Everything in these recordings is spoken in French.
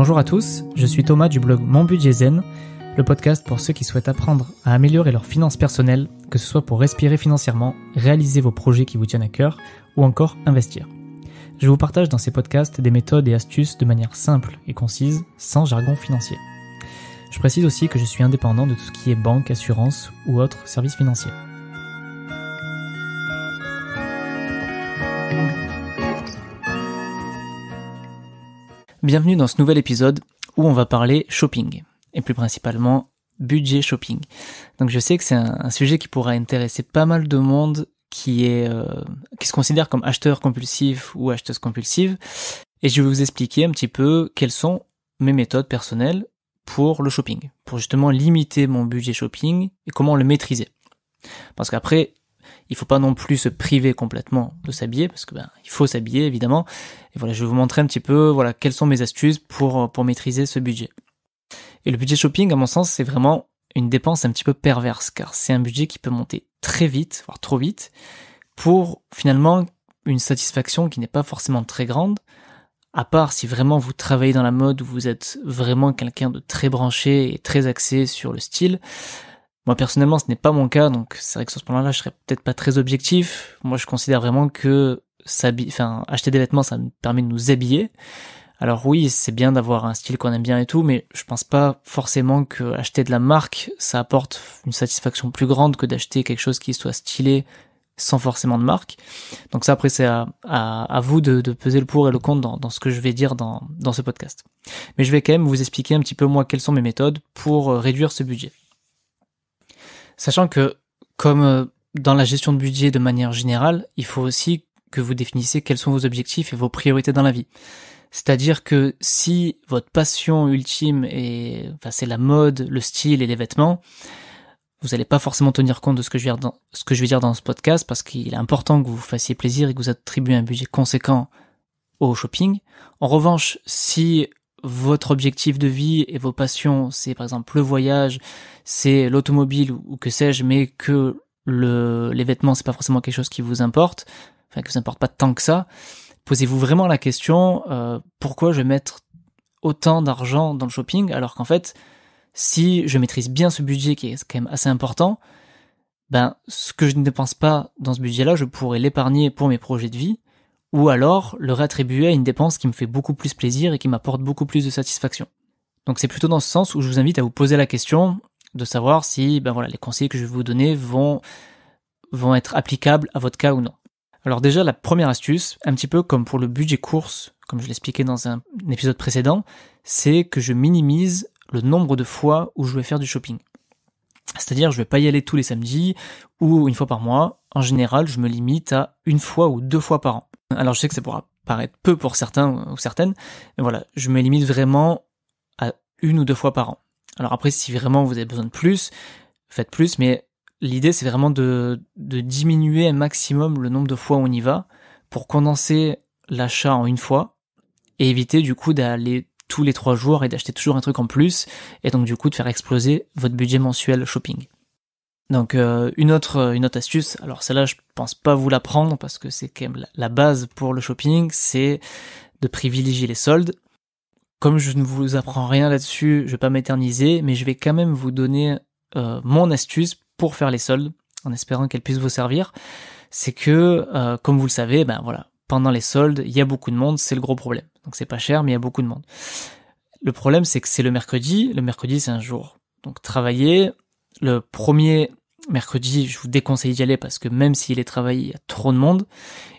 Bonjour à tous, je suis Thomas du blog Mon Budget Zen, le podcast pour ceux qui souhaitent apprendre à améliorer leurs finances personnelles, que ce soit pour respirer financièrement, réaliser vos projets qui vous tiennent à cœur ou encore investir. Je vous partage dans ces podcasts des méthodes et astuces de manière simple et concise, sans jargon financier. Je précise aussi que je suis indépendant de tout ce qui est banque, assurance ou autres services financiers. Bienvenue dans ce nouvel épisode où on va parler shopping, et plus principalement budget shopping. Donc je sais que c'est un, sujet qui pourra intéresser pas mal de monde qui est euh, qui se considère comme acheteur compulsif ou acheteuse compulsive, et je vais vous expliquer un petit peu quelles sont mes méthodes personnelles pour le shopping, pour justement limiter mon budget shopping et comment le maîtriser. Parce qu'après, il faut pas non plus se priver complètement de s'habiller parce que ben, il faut s'habiller évidemment. Et voilà, je vais vous montrer un petit peu voilà quelles sont mes astuces pour euh, pour maîtriser ce budget. Et le budget shopping, à mon sens, c'est vraiment une dépense un petit peu perverse car c'est un budget qui peut monter très vite, voire trop vite, pour finalement une satisfaction qui n'est pas forcément très grande. À part si vraiment vous travaillez dans la mode ou vous êtes vraiment quelqu'un de très branché et très axé sur le style, moi personnellement, ce n'est pas mon cas, donc c'est vrai que sur ce point-là, je serais peut-être pas très objectif. Moi, je considère vraiment que enfin, acheter des vêtements, ça me permet de nous habiller. Alors oui, c'est bien d'avoir un style qu'on aime bien et tout, mais je pense pas forcément que acheter de la marque, ça apporte une satisfaction plus grande que d'acheter quelque chose qui soit stylé sans forcément de marque. Donc ça, après, c'est à, vous de, peser le pour et le contre dans, ce que je vais dire dans, ce podcast. Mais je vais quand même vous expliquer un petit peu, moi, quelles sont mes méthodes pour euh, réduire ce budget. Sachant que, comme euh, dans la gestion de budget de manière générale, il faut aussi que vous définissez quels sont vos objectifs et vos priorités dans la vie. C'est-à-dire que si votre passion ultime est, enfin, c'est la mode, le style et les vêtements, vous n'allez pas forcément tenir compte de ce que je vais dire dans ce, que je vais dire dans ce podcast parce qu'il est important que vous fassiez plaisir et que vous attribuez un budget conséquent au shopping. En revanche, si votre objectif de vie et vos passions, c'est par exemple le voyage, c'est l'automobile ou que sais-je, mais que le, les vêtements, c'est pas forcément quelque chose qui vous importe, enfin que ça importe pas tant que ça, posez-vous vraiment la question euh, pourquoi je vais mettre autant d'argent dans le shopping alors qu'en fait, si je maîtrise bien ce budget qui est quand même assez important, ben ce que je ne dépense pas dans ce budget-là, je pourrais l'épargner pour mes projets de vie ou alors le réattribuer à une dépense qui me fait beaucoup plus plaisir et qui m'apporte beaucoup plus de satisfaction. Donc c'est plutôt dans ce sens où je vous invite à vous poser la question de savoir si ben voilà, les conseils que je vais vous donner vont, vont être applicables à votre cas ou non. Alors déjà la première astuce, un petit peu comme pour le budget course, comme je l'expliquais dans un épisode précédent, c'est que je minimise le nombre de fois où je vais faire du shopping. C'est-à-dire je vais pas y aller tous les samedis ou une fois par mois. En général, je me limite à une fois ou deux fois par an. Alors je sais que ça pourra paraître peu pour certains ou certaines, mais voilà, je me limite vraiment à une ou deux fois par an. Alors après, si vraiment vous avez besoin de plus, faites plus, mais l'idée c'est vraiment de, diminuer un maximum le nombre de fois où on y va pour condenser l'achat en une fois et éviter du coup d'aller tous les trois jours et d'acheter toujours un truc en plus et donc du coup de faire exploser votre budget mensuel shopping. Donc euh, une autre euh, une autre astuce, alors celle-là je pense pas vous l'apprendre parce que c'est quand même la base pour le shopping, c'est de privilégier les soldes. Comme je ne vous apprends rien là-dessus, je vais pas m'éterniser, mais je vais quand même vous donner euh, mon astuce pour faire les soldes, en espérant qu'elle puisse vous servir. C'est que, comme vous le savez, ben voilà, pendant les soldes, il y a beaucoup de monde, c'est le gros problème. Donc c'est pas cher, mais il y a beaucoup de monde. Le problème, c'est que c'est le mercredi. Le mercredi, c'est un jour. Donc travailler, le premier mercredi, je vous déconseille d'y aller parce que même s'il est travaillé, il y a trop de monde.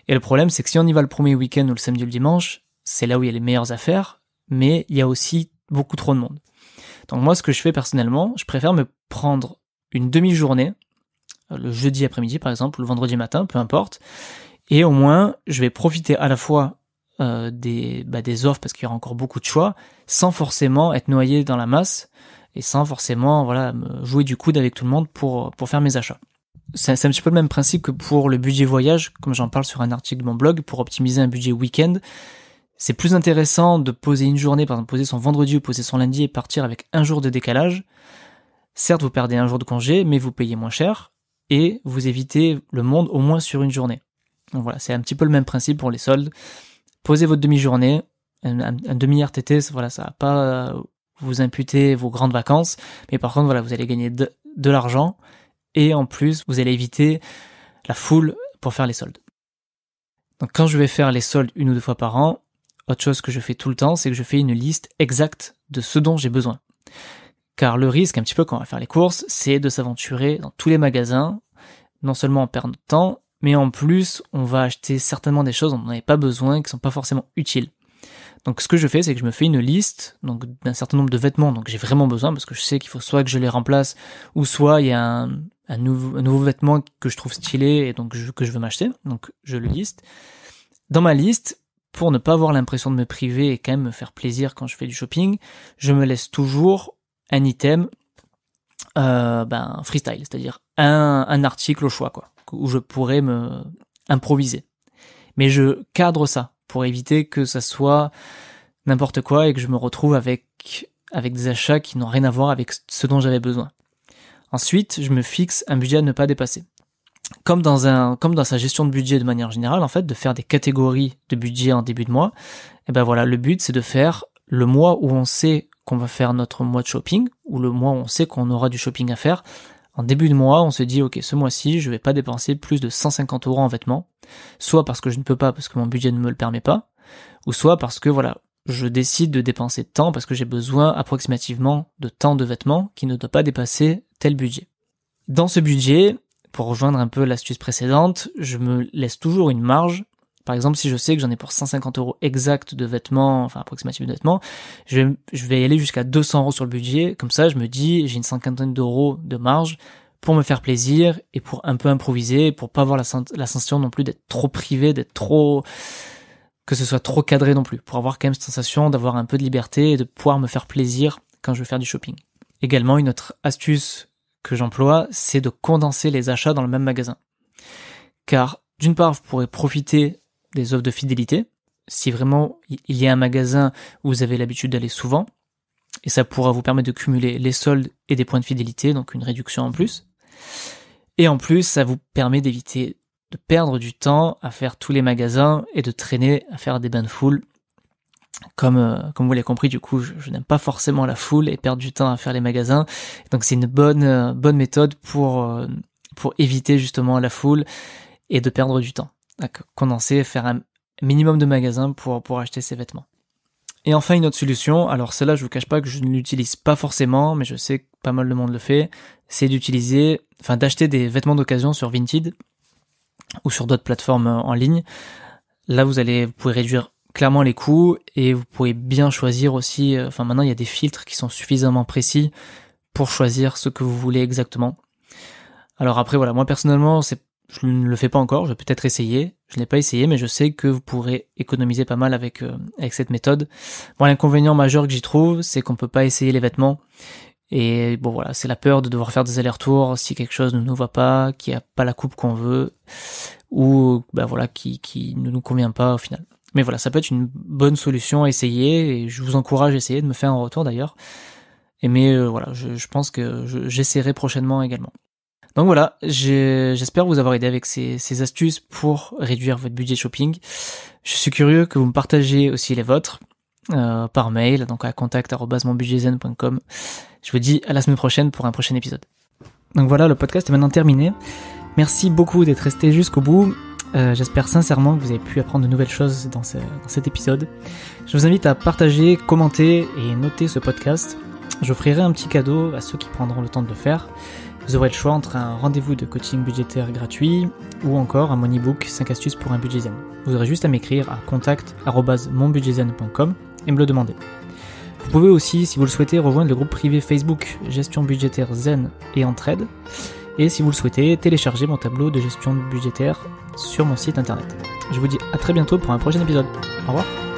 Et le problème, c'est que si on y va le premier week-end ou le samedi ou le dimanche, c'est là où il y a les meilleures affaires, mais il y a aussi beaucoup trop de monde. Donc moi, ce que je fais personnellement, je préfère me prendre une demi-journée, euh, le jeudi après-midi par exemple, ou le vendredi matin, peu importe, et au moins, je vais profiter à la fois euh, des, bah, des offres parce qu'il y aura encore beaucoup de choix, sans forcément être noyé dans la masse, et sans forcément voilà jouer du coude avec tout le monde pour pour faire mes achats. C'est un petit peu le même principe que pour le budget voyage, comme j'en parle sur un article de mon blog, pour optimiser un budget week-end. C'est plus intéressant de poser une journée, par exemple poser son vendredi ou poser son lundi et partir avec un jour de décalage. Certes, vous perdez un jour de congé, mais vous payez moins cher et vous évitez le monde au moins sur une journée. Donc voilà, c'est un petit peu le même principe pour les soldes. Posez votre demi-journée, un, demi demi-RTT, voilà, ça n'a pas vous imputez vos grandes vacances, mais par contre, voilà, vous allez gagner de, l'argent et en plus, vous allez éviter la foule pour faire les soldes. Donc quand je vais faire les soldes une ou deux fois par an, autre chose que je fais tout le temps, c'est que je fais une liste exacte de ce dont j'ai besoin. Car le risque, un petit peu quand on va faire les courses, c'est de s'aventurer dans tous les magasins. Non seulement en perdant de temps, mais en plus, on va acheter certainement des choses dont on n'avait pas besoin, qui sont pas forcément utiles. Donc ce que je fais, c'est que je me fais une liste donc d'un certain nombre de vêtements donc j'ai vraiment besoin parce que je sais qu'il faut soit que je les remplace ou soit il y a un, un, nouveau, nouveau, vêtement que je trouve stylé et donc que je veux m'acheter. Donc je le liste. Dans ma liste, pour ne pas avoir l'impression de me priver et quand même me faire plaisir quand je fais du shopping, je me laisse toujours un item euh, ben freestyle, c'est-à-dire un, un article au choix quoi, où je pourrais me improviser. Mais je cadre ça pour éviter que ça soit n'importe quoi et que je me retrouve avec, avec des achats qui n'ont rien à voir avec ce dont j'avais besoin. Ensuite, je me fixe un budget à ne pas dépasser. Comme dans, un, comme dans sa gestion de budget de manière générale, en fait, de faire des catégories de budget en début de mois, et eh ben voilà, le but c'est de faire le mois où on sait qu'on va faire notre mois de shopping, ou le mois où on sait qu'on aura du shopping à faire. En début de mois, on se dit, ok, ce mois-ci, je vais pas dépenser plus de 150 euros en vêtements, soit parce que je ne peux pas, parce que mon budget ne me le permet pas, ou soit parce que voilà, je décide de dépenser tant parce que j'ai besoin approximativement de tant de vêtements qui ne doivent pas dépasser tel budget. Dans ce budget, pour rejoindre un peu l'astuce précédente, je me laisse toujours une marge. Par exemple, si je sais que j'en ai pour 150 euros exact de vêtements, enfin approximativement de vêtements, je vais, je vais aller jusqu'à 200 euros sur le budget. Comme ça, je me dis, j'ai une cinquantaine d'euros de marge pour me faire plaisir et pour un peu improviser, pour pas avoir la, la sensation non plus d'être trop privé, d'être trop que ce soit trop cadré non plus, pour avoir quand même cette sensation d'avoir un peu de liberté et de pouvoir me faire plaisir quand je veux faire du shopping. Également, une autre astuce que j'emploie, c'est de condenser les achats dans le même magasin. Car d'une part, vous pourrez profiter des offres de fidélité, si vraiment il y a un magasin où vous avez l'habitude d'aller souvent, et ça pourra vous permettre de cumuler les soldes et des points de fidélité, donc une réduction en plus. Et en plus, ça vous permet d'éviter de perdre du temps à faire tous les magasins et de traîner à faire des bains de foule. Comme, euh, vous l'avez compris, du coup, je, n'aime pas forcément la foule et perdre du temps à faire les magasins. Donc c'est une bonne, euh, bonne méthode pour, euh, pour éviter justement la foule et de perdre du temps. Donc condenser, faire un minimum de magasins pour, pour acheter ses vêtements. Et enfin, une autre solution, alors celle-là, je vous cache pas que je ne l'utilise pas forcément, mais je sais que pas mal de monde le fait, c'est d'utiliser, enfin d'acheter des vêtements d'occasion sur Vinted ou sur d'autres plateformes euh, en ligne. Là, vous allez, vous pouvez réduire clairement les coûts et vous pouvez bien choisir aussi. Euh, enfin, maintenant, il y a des filtres qui sont suffisamment précis pour choisir ce que vous voulez exactement. Alors après, voilà, moi personnellement, c'est je ne le fais pas encore, je vais peut-être essayer. Je n'ai pas essayé, mais je sais que vous pourrez économiser pas mal avec, euh, avec cette méthode. Bon, l'inconvénient majeur que j'y trouve, c'est qu'on ne peut pas essayer les vêtements et bon voilà, c'est la peur de devoir faire des allers-retours si quelque chose ne nous va pas, qui a pas la coupe qu'on veut, ou ben voilà, qui, qui ne nous convient pas au final. Mais voilà, ça peut être une bonne solution à essayer, et je vous encourage à essayer de me faire un retour d'ailleurs. Et mais euh, voilà, je, pense que j'essaierai prochainement également. Donc voilà, j'espère vous avoir aidé avec ces, ces astuces pour réduire votre budget shopping. Je suis curieux que vous me partagez aussi les vôtres. Euh, par mail, donc à contact.monbudgetzen.com. Je vous dis à la semaine prochaine pour un prochain épisode. Donc voilà, le podcast est maintenant terminé. Merci beaucoup d'être resté jusqu'au bout. Euh, j'espère sincèrement que vous avez pu apprendre de nouvelles choses dans, dans cet épisode. Je vous invite à partager, commenter et noter ce podcast. J'offrirai un petit cadeau à ceux qui prendront le temps de le faire. Vous aurez le choix entre un rendez-vous de coaching budgétaire gratuit ou encore un moneybook 5 astuces pour un budget zen. Vous aurez juste à m'écrire à contact.monbudgetzen.com et me le demander. Vous pouvez aussi, si vous le souhaitez, rejoindre le groupe privé Facebook Gestion budgétaire zen et entraide. Et si vous le souhaitez, télécharger mon tableau de gestion budgétaire sur mon site internet. Je vous dis à très bientôt pour un prochain épisode. Au revoir.